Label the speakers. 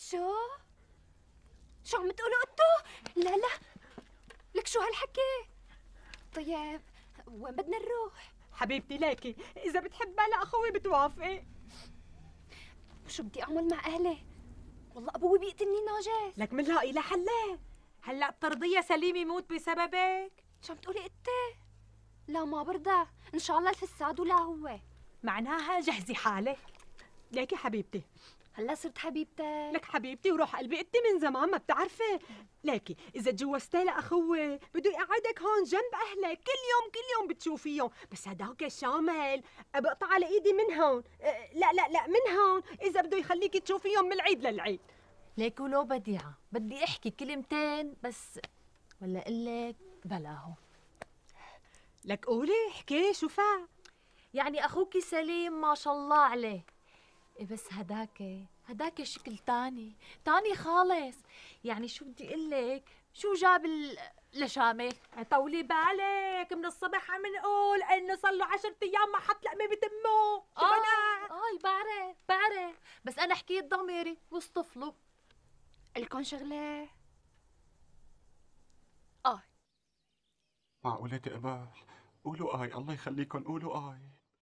Speaker 1: شو؟ شو عم تقولوا انتو؟ لا لا لك شو هالحكي؟ طيب وين بدنا نروح؟ حبيبتي ليكي إذا بتحبها لأخوي بتوافقي شو بدي أعمل مع أهلي؟ والله أبوي بيقتلني ناجس لك منلاقي لها حلات هلا بترضيها سليم يموت بسببك شو عم تقولي انت؟ لا ما برضى إن شاء الله الفساد ولا هو معناها جهزي حالك ليكي حبيبتي هلا صرت حبيبتك لك حبيبتي وروح قلبي انت من زمان ما بتعرفي ليكي اذا تجوزتي لاخوي بده يقعدك هون جنب اهلك كل يوم كل يوم بتشوفيهم بس هداك شامل بقطع على ايدي من هون أه، لا لا لا من هون اذا بده يخليكي تشوفيهم من العيد للعيد ليك ولو بديعه بدي احكي كلمتين بس ولا اقول
Speaker 2: لك بلا هون لك قولي احكي شو فا يعني اخوك سليم ما شاء الله عليه إيه بس هداك هداك شكل تاني تاني خالص يعني شو بدي اقول لك شو جاب
Speaker 3: لشامي طولي بالك من الصبح عم نقول انه صار له 10 ايام ما حط لقمه بتمه اه اه بعرف بعرف بس انا حكيت ضميري
Speaker 4: واصطفله لكم شغله اه
Speaker 1: معقوله تقبل قولوا اي الله يخليكم قولوا اي